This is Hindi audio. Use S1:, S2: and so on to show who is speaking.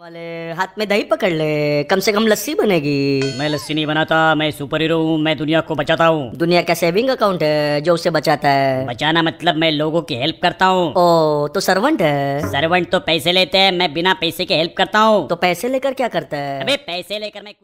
S1: वाले हाथ में दही पकड़ ले कम से कम लस्सी बनेगी मैं लस्सी नहीं बनाता मैं सुपर हीरो हूँ मैं दुनिया को बचाता हूँ दुनिया का सेविंग अकाउंट है जो उसे बचाता है बचाना मतलब मैं लोगों की हेल्प करता हूँ ओ तो सर्वेंट है सर्वेंट तो पैसे लेते हैं मैं बिना पैसे के हेल्प करता हूँ तो पैसे लेकर क्या करता है अबे पैसे लेकर मैं